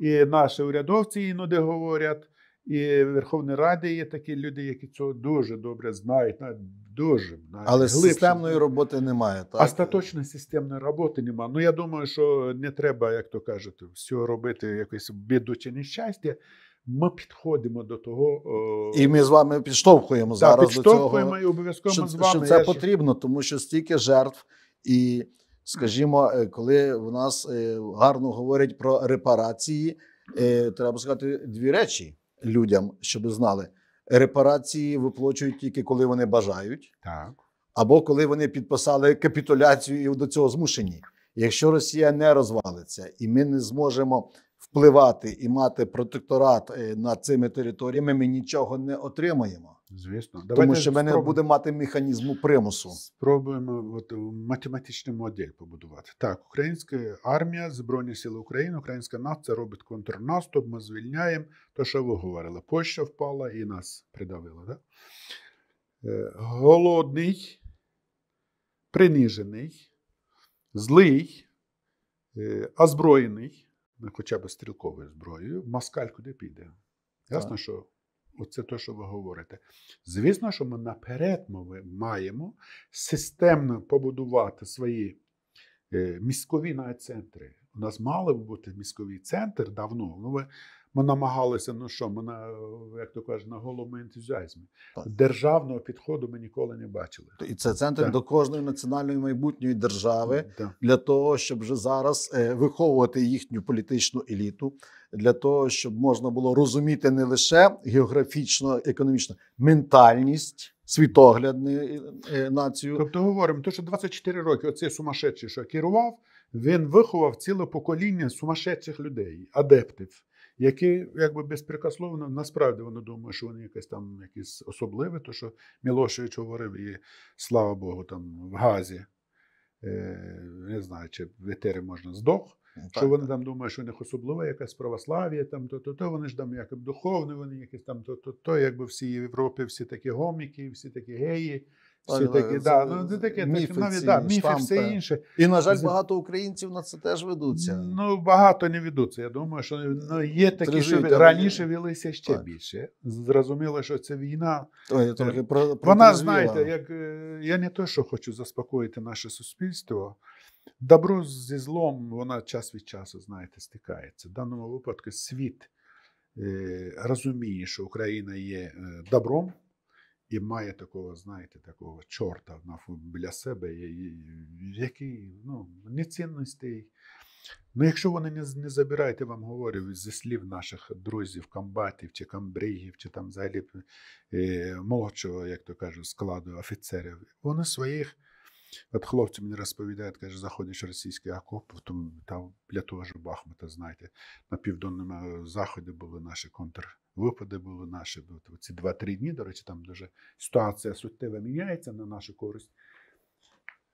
і наші урядовці іноді говорять. І в Верховній Раді є такі люди, які цього дуже добре знають, навіть дуже навіть але глибше. системної роботи немає. так? Остаточно системної роботи немає. Ну я думаю, що не треба, як то кажуть, всього робити якесь біду чи нещастя. Ми підходимо до того, і ми з вами підштовхуємо та, зараз. Підштовхуємо до цього, і обов'язково що, з вами. Що це я потрібно, тому що стільки жертв і. Скажімо, е, коли в нас е, гарно говорять про репарації, е, треба сказати дві речі: людям, щоб знали, репарації виплачують тільки коли вони бажають, так. або коли вони підписали капітуляцію і до цього змушені. Якщо Росія не розвалиться, і ми не зможемо впливати і мати протекторат е, над цими територіями, ми нічого не отримаємо звісно. Тому що ми не спробуємо. будемо мати механізму примусу. Спробуємо от, е, математичний модель побудувати. Так, українська армія, Збройні сили України, українська нація робить контрнаступ, ми звільняємо те, що ви говорили. Польща впала і нас придавила. Да? Е, голодний, принижений, злий, е, озброєний, ну, хоча б стрілковою зброєю, москаль куди піде? Ясно, так. що Оце те, що ви говорите. Звісно, що ми наперед ми маємо системно побудувати свої е, міськові центри. У нас мали б бути міськовий центр давно. Ну, ви ми намагалися, ну що, ми на е, як то кажуть, на голому ентузіазмі. Так. Державного підходу ми ніколи не бачили. І це центр так. до кожної національної майбутньої держави так. для того, щоб вже зараз е, виховувати їхню політичну еліту, для того, щоб можна було розуміти не лише географічно, економічно, ментальність. Світоглядний е, націю, тобто говоримо, то що 24 роки оцей сумасшедший, що керував, він виховав ціле покоління сумасшедших людей, адептів які якби безпрекословно насправді вони думають, що вони якесь там якісь особливі, то що Мілошевич говорив, і слава Богу, там в газі е, не знаю, чи в етері можна здох. Так. Що вони там думають, що у них особлива якась православ'я, там то, то, то вони ж там якби духовні, вони якісь там то, то, то, якби всі в Європі, всі такі гоміки, всі такі геї. Всі такі, да, ну, це таке, міфи, так, навіть, ці, да, міфи все інше. І, на жаль, багато українців на це теж ведуться. Ну, багато не ведуться. Я думаю, що ну, є такі, Трижують, що раніше велися ще так. більше. Зрозуміло, що це війна. То, я трохи про, про е, Вона, знаєте, як, е, я не те, що хочу заспокоїти наше суспільство. Добро зі злом, вона час від часу, знаєте, стикається. В даному випадку світ е, розуміє, що Україна є е, добром і має такого, знаєте, такого чорта біля себе, який ну, не цінностей. Ну, якщо вони не не забирають, я вам говорю зі слів наших друзів, комбатів чи камбригів, чи там взагалі е, молодшого, як то кажуть, складу офіцерів, вони своїх от хлопці мені розповідають, каже, заходиш в російський окоп, там для того ж Бахмута, знаєте, на південному заході були наші контр випади були наші ці 2-3 дні. До речі, там дуже ситуація суттєво міняється на нашу користь.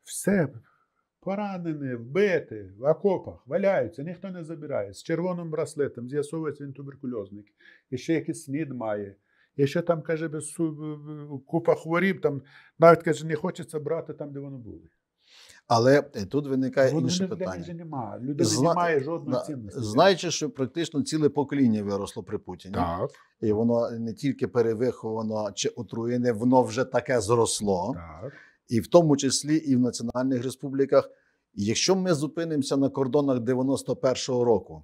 Все поранені, вбиті, в окопах, валяються, ніхто не забирає. З червоним браслетом, з'ясовується він туберкульозник, і ще якийсь снід має. І ще там, каже, без купа хворіб, там навіть каже, не хочеться брати там, де вони були. Але е, тут виникає Воно інше питання. Вже немає. Людина Зна... немає жодної цінності. Знаючи, що практично ціле покоління виросло при Путіні, так. і воно не тільки перевиховано чи отруєне, воно вже таке зросло, так. і в тому числі і в національних республіках. Якщо ми зупинимося на кордонах 91-го року,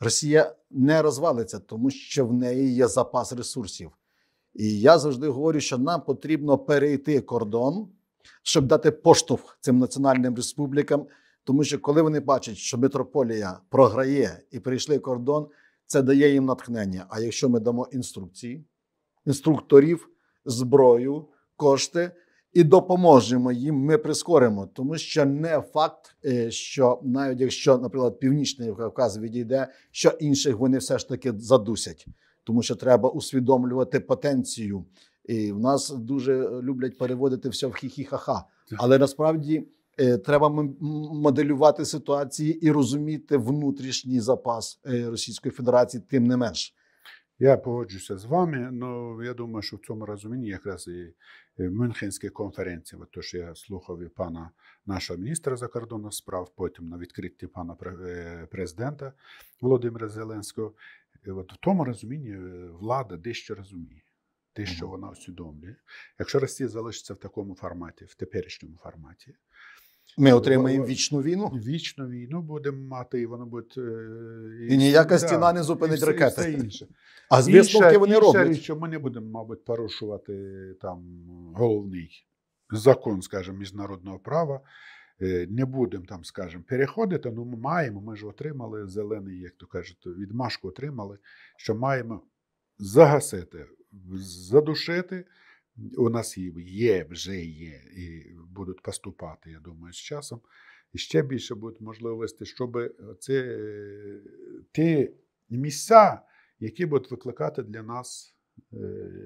Росія не розвалиться, тому що в неї є запас ресурсів. І я завжди говорю, що нам потрібно перейти кордон щоб дати поштовх цим національним республікам, тому що коли вони бачать, що митрополія програє і прийшли кордон, це дає їм натхнення. А якщо ми дамо інструкції, інструкторів, зброю, кошти. І допоможемо їм, ми прискоримо, тому що не факт, е, що навіть якщо, наприклад, північний Кавказ відійде, що інших вони все ж таки задусять, тому що треба усвідомлювати потенцію і в нас дуже е, люблять переводити все в хі-хі-ха-ха. Але насправді е, треба моделювати ситуації і розуміти внутрішній запас е, Російської Федерації, тим не менш. Я погоджуся з вами, Ну я думаю, що в цьому розумінні якраз і Мюнхенська конференція, от то, що я слухав і пана нашого міністра закордонних справ, потім на відкритті пана президента Володимира Зеленського. От в тому розумінні влада дещо розуміє те, що вона усвідомлює. Якщо Росія залишиться в такому форматі, в теперішньому форматі, ми отримаємо вічну війну. Вічну війну будемо мати, і воно буде е, і, і ніяка да, стіна не зупинить і все, ракети. І все інше. А з вони інша роблять. що ми не будемо, мабуть, порушувати там головний закон, скажімо, міжнародного права. Е, не будемо там, скажімо, переходити, ну ми маємо. Ми ж отримали зелений, як то кажуть, відмашку отримали, що маємо загасити задушити. У нас є, вже є, і будуть поступати, я думаю, з часом. І ще більше будуть можливості, щоб це е, ті місця, які будуть викликати для нас. Е,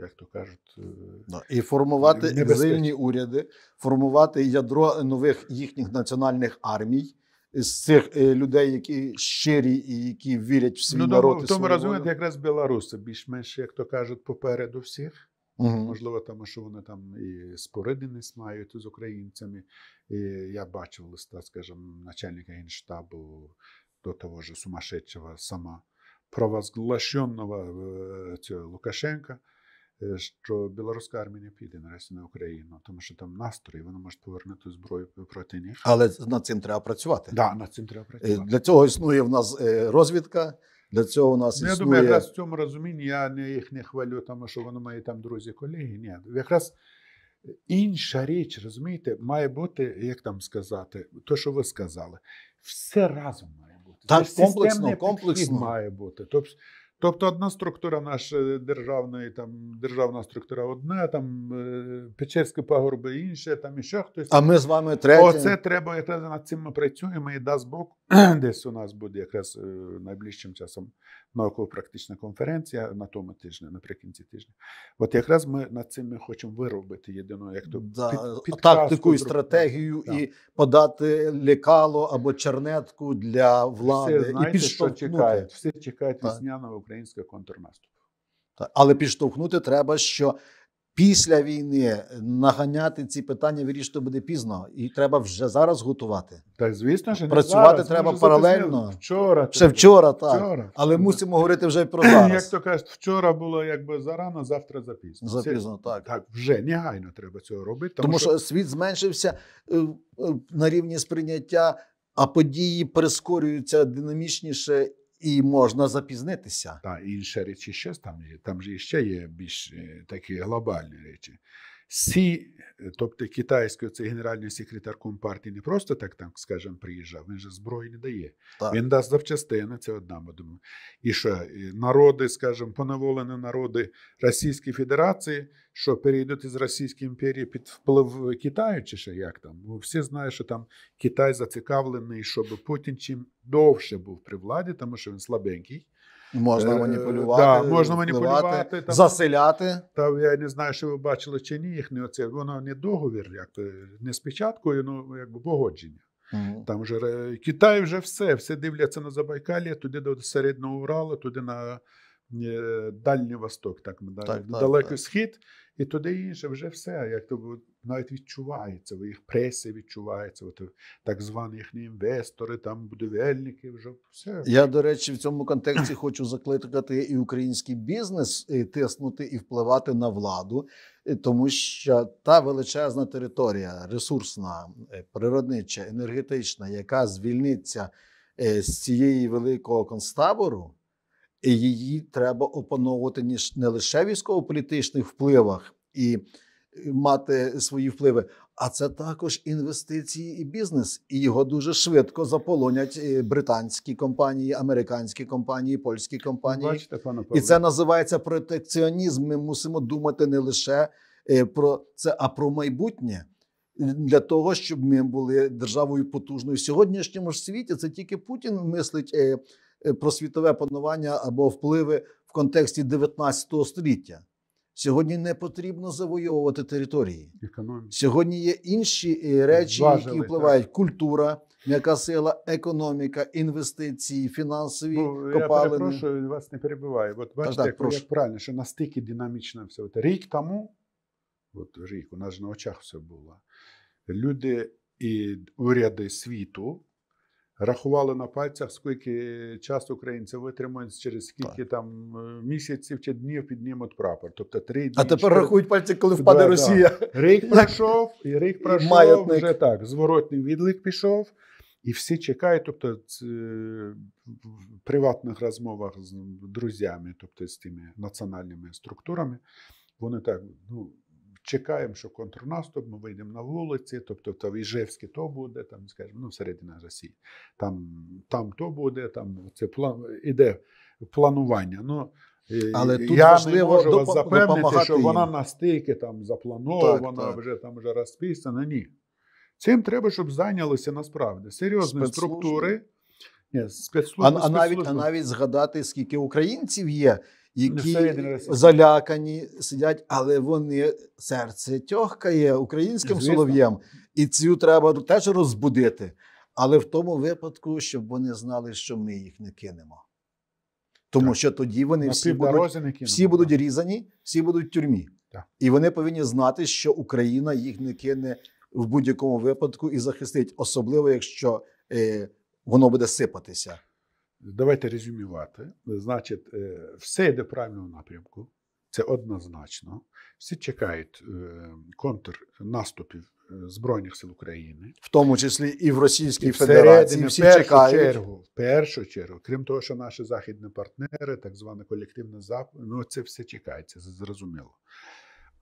як то кажуть, е, ну, і формувати екзильні уряди, формувати ядро нових їхніх національних армій, з цих е, людей, які щирі і які вірять в свій ну, народ. Ну, Тому розумієте, якраз білоруси більш-менш, як то кажуть, попереду всіх. Угу. Можливо, тому що вони там і спориденість мають з українцями. І Я бачив листа, скажімо, начальника генштабу до того ж сумасшедшого сама провозглашеного е, цього Лукашенка. Е, що білоруська армія не піде нарешті на Україну, тому що там настрої, вона може повернути зброю проти них. Але над цим треба працювати. Да, над цим треба е, працювати. Для цього існує в нас е, розвідка. Для цього у нас ну, існує... Я думаю, якраз в цьому розумінні я не їх не хвалю, тому що вони мої там друзі, колеги. Ні, якраз інша річ, розумієте, має бути, як там сказати, то, що ви сказали, все разом має бути. Так, комплексно, комплексно. має бути. Тобто Тобто одна структура наша державної, там державна структура одна, там е, Печерські пагорби інше, там і що хтось. А ми з вами третє. Оце треба, якраз над цим ми працюємо і дасть Бог, десь у нас буде якраз е, найближчим часом науково-практична конференція на тому тижні, наприкінці тижня. От якраз ми над цим ми хочемо виробити єдину як то да, під, тактику і стратегію, да. і подати лікало або чернетку для влади. Всі, знаєте, і підштовхнути. що чекають. Всі чекають весняного українського контрнаступ, Але підштовхнути треба, що після війни наганяти ці питання вирішити буде пізно, і треба вже зараз готувати. Так, звісно ж працювати зараз. треба паралельно вчора. Ще вчора, так вчора. але мусимо говорити вже про зараз. Як то кажуть, вчора було якби зарано, завтра запізно. Запізно так Так, вже негайно треба цього робити. Тому, тому що... що світ зменшився е, е, на рівні сприйняття. А події прискорюються динамічніше і можна запізнитися. Та інша речі, ще там є. Там же ще є більш е, такі глобальні речі. Сі, тобто китайський цей генеральний секретар Компартії не просто так, там, скажімо, приїжджав, він же зброї не дає. Так. Він дасть запчастини, це одна ми І що народи, скажімо, поневолені народи Російської Федерації, що перейдуть із Російської імперії під вплив Китаю, чи ще як там? Бо всі знають, що там Китай зацікавлений, щоб Путін чим довше був при владі, тому що він слабенький. Можна е, е, маніпулювати, да, можна маніпулювати там, заселяти. Та я не знаю, що ви бачили чи ні їхні. Оце воно не договір, як е, не спочатку, ну якби погодження. Угу. Там вже Китай вже все, все дивляться на Забайкалі, туди до середнього Уралу, туди на Дальній Восток, так, так, далекий так. схід і туди інше, вже все, як то навіть відчувається, в їх пресі відчувається, от, так звані їхні інвестори, там будівельники. Вже все я до речі, в цьому контексті хочу закликати і український бізнес і е, тиснути і впливати на владу, е, тому що та величезна територія, ресурсна, е, природнича, енергетична, яка звільниться з цієї великого концтабору, і її треба опановувати ніж не лише військово-політичних впливах і мати свої впливи, а це також інвестиції і бізнес. І його дуже швидко заполонять е, британські компанії, американські компанії, польські компанії. Бачите, пане Павле. і це називається протекціонізм. Ми мусимо думати не лише е, про це, а про майбутнє. Для того щоб ми були державою потужною в сьогоднішньому ж світі, це тільки Путін мислить е, Е, про світове панування або впливи в контексті 19 століття. Сьогодні не потрібно завоювати території. Економіка. Сьогодні є інші е, речі, Важили, які впливають: так. культура, м'яка сила, економіка, інвестиції, фінансові ну, копалини. Я прошу, вас не перебуває. От бачите, так, так, як правильно, що настільки динамічно все. От рік тому, от рік, у нас ж на очах все було. Люди і уряди світу рахували на пальцях, скільки час українці витримують через скільки так. там е, місяців чи днів піднімуть прапор. Тобто три дні. А тепер чотири... рахують пальці, коли впаде да, Росія. Да. Рейх пройшов, і рейх пройшов Маятник. вже так. Зворотний відлик пішов. І всі чекають, тобто е, в приватних розмовах з друзями, тобто з тими національними структурами, вони так, ну чекаємо, що контрнаступ, ми вийдемо на вулиці, тобто то в Іжевській то буде, там, скажімо, ну, всередина Росії, там там то буде, там це план іде планування. Ну, е, але тут я важливо не можу вас запевнити, що їм. вона настільки там запланована, так, так. вже там вже розписана. Ні. Цим треба, щоб зайнялися насправді серйозні структури спецслужби. А, а навіть а навіть згадати, скільки українців є, які залякані сидять, але вони серце тьохкає українським солов'єм, і цю треба теж розбудити. Але в тому випадку, щоб вони знали, що ми їх не кинемо. Тому так. що тоді вони всі будуть всі будуть різані, всі будуть в тюрмі. Так. І вони повинні знати, що Україна їх не кине в будь-якому випадку і захистить, особливо якщо е, воно буде сипатися? Давайте резюмувати. Значить, е, все йде в в напрямку, це однозначно. Всі чекають е, контрнаступів е, Збройних сил України, в тому числі і в Російській і Федерації. Всі першу чекають. Чергу, в першу чергу, крім того, що наші західні партнери, так зване колективне запад, ну це все чекається, зрозуміло.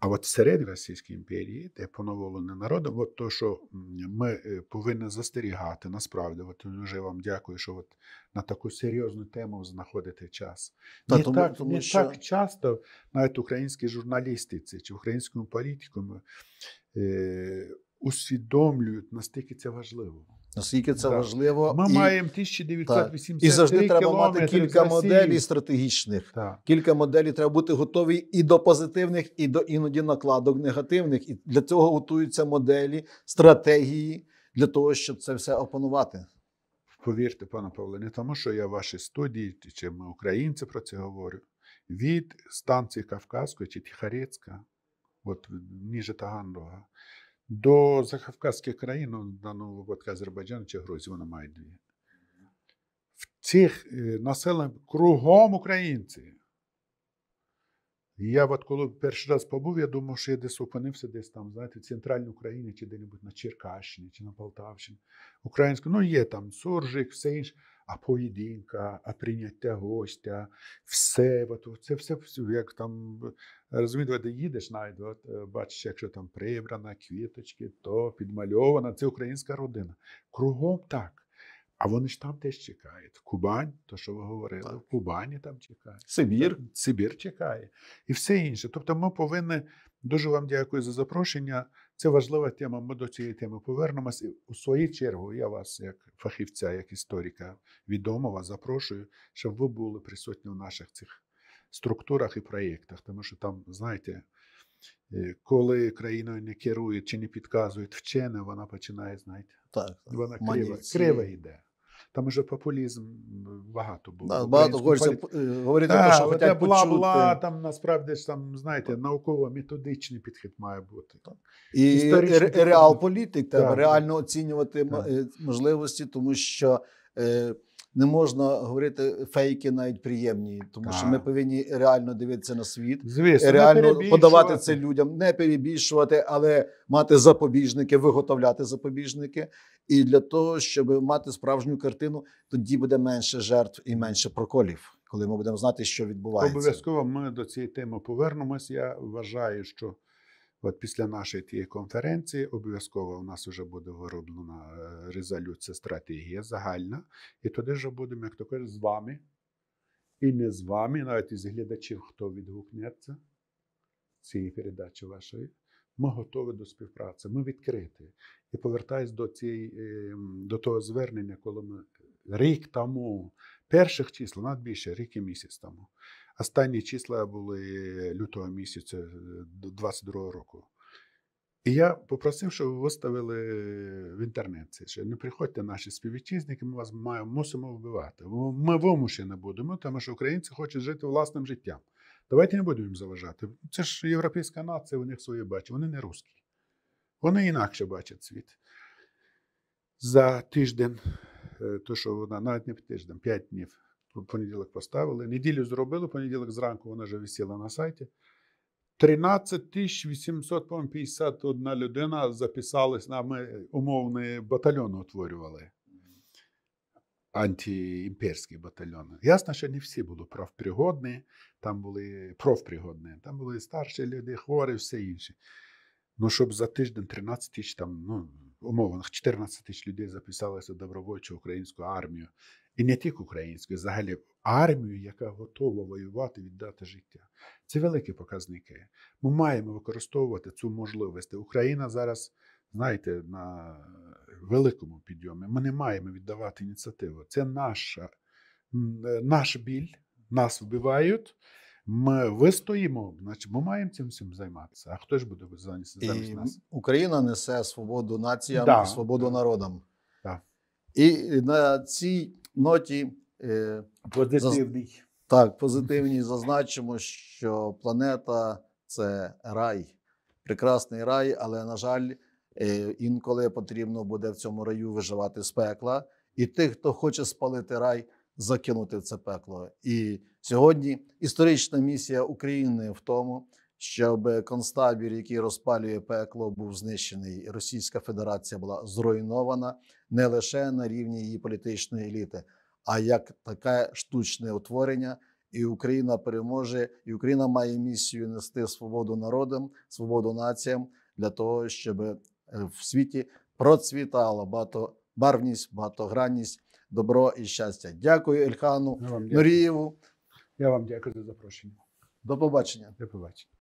А от всередині Російської імперії, де поновлене народом, от то, що ми е, повинні застерігати, насправді, от дуже ну, вам дякую, що от на таку серйозну тему знаходите час. Та, не тому, так тому, не що... так часто навіть українські журналістиці чи українському політику е, усвідомлюють, наскільки це важливо. Наскільки це так. важливо, ми і, маємо 1983 і завжди треба мати кілька моделей стратегічних. Так. Кілька моделей треба бути готові і до позитивних, і до іноді накладок негативних. І для цього готуються моделі, стратегії для того, щоб це все опанувати. Повірте, пане Павле, не тому, що я в вашій студії чи ми українці про це говорю. Від станції Кавказської чи Тихарецька, от ніже Таганрога, до Захавказьких країн, в ну, даному випадку Азербайджану чи Грузії, вона має дві. В цих е, населених кругом українці. Я от коли перший раз побув, я думав, що я десь опинився, десь там, знаєте, в центральній Україні, чи де-небудь на Черкащині, чи на Полтавщині. Українську, ну є там суржик, все інше а поєдинка, а прийняття гостя, все, от, це все як там розумієте, де їдеш, навіть от, е, бачиш, якщо там прибрана, квіточки, то підмальована. Це українська родина. Кругом так. А вони ж там теж чекають. Кубань, то що ви говорили, в Кубані там чекає. Сибір, Сибір чекає і все інше. Тобто, ми повинні дуже вам дякую за запрошення. Це важлива тема. Ми до цієї теми повернемось. І у свою чергу я вас, як фахівця, як історика відомого, запрошую, щоб ви були присутні в наших цих структурах і проєктах. Тому що там, знаєте, е, коли країною не керують чи не підказують вчене, вона починає, знаєте, так, вона криво, криво йде. Там вже популізм багато було. Да, багато хочеться е, говорити да, про е, що хочуть почути. бла там насправді ж там, знаєте, науково-методичний підхід має бути. Так. І реал-політик треба реально оцінювати е, можливості, тому що. Е, не можна говорити фейки, навіть приємні, тому так. що ми повинні реально дивитися на світ, Звісно, реально подавати це людям, не перебільшувати, але мати запобіжники, виготовляти запобіжники. І для того, щоб мати справжню картину, тоді буде менше жертв і менше проколів. Коли ми будемо знати, що відбувається, обов'язково ми до цієї теми повернемось. Я вважаю, що От після нашої тієї конференції обов'язково у нас вже буде вироблена е, резолюція, стратегія загальна, і туди ж будемо, як то кажуть, з вами. І не з вами, навіть із глядачів, хто відгукнеться цієї передачі вашої. Ми готові до співпраці, ми відкриті. І повертаюсь до цієї, е, до того звернення, коли ми рік тому, перших числа, навіть більше, рік і місяць тому. Останні числа були лютого місяця 22-го е, року. І я попросив, щоб ви виставили в інтернеті, що не приходьте наші співвітчизники, ми вас маємо, мусимо вбивати. Ми вимушені будемо, тому що українці хочуть жити власним життям. Давайте не будемо їм заважати. Це ж європейська нація, у них своє бачення, вони не русські. Вони інакше бачать світ. За тиждень, е, то що вона навіть не тиждень, п'ять днів понеділок поставили. Неділю зробили, понеділок зранку вона вже висіла на сайті. 13 851 людина записалась нами умовний батальйон утворювали. Антиімперський батальйон. Ясно, що не всі були правпригодні, там були профпригодні, там були старші люди, хворі, все інше. Ну, щоб за тиждень 13 тисяч, там, ну, умовно, 14 тисяч людей записалися в добровольчу українську армію і не тільки українською, взагалі армію, яка готова воювати, віддати життя. Це великі показники. Ми маємо використовувати цю можливість. Україна зараз, знаєте, на великому підйомі. Ми не маємо віддавати ініціативу. Це наша, е, наш біль, нас вбивають. Ми вистоїмо, значить, ми маємо цим всім займатися. А хто ж буде зайнятися замість нас? Україна несе свободу націям, да, свободу народам. Да. І на цій ноті е, позитивній. Заз... Так, позитивній зазначимо, що планета це рай, прекрасний рай, але на жаль, е, інколи потрібно буде в цьому раю виживати з пекла. І тих, хто хоче спалити рай, закинути в це пекло. І сьогодні історична місія України в тому. Щоб концтабір, який розпалює пекло, був знищений, Російська Федерація була зруйнована не лише на рівні її політичної еліти, а як таке штучне утворення. І Україна переможе, і Україна має місію нести свободу народам, свободу націям для того, щоб е, в світі процвітала багатобарвність, багатогранність, добро і щастя. Дякую, Ільхану Нурієву. Я вам дякую за запрошення. До побачення. До побачення.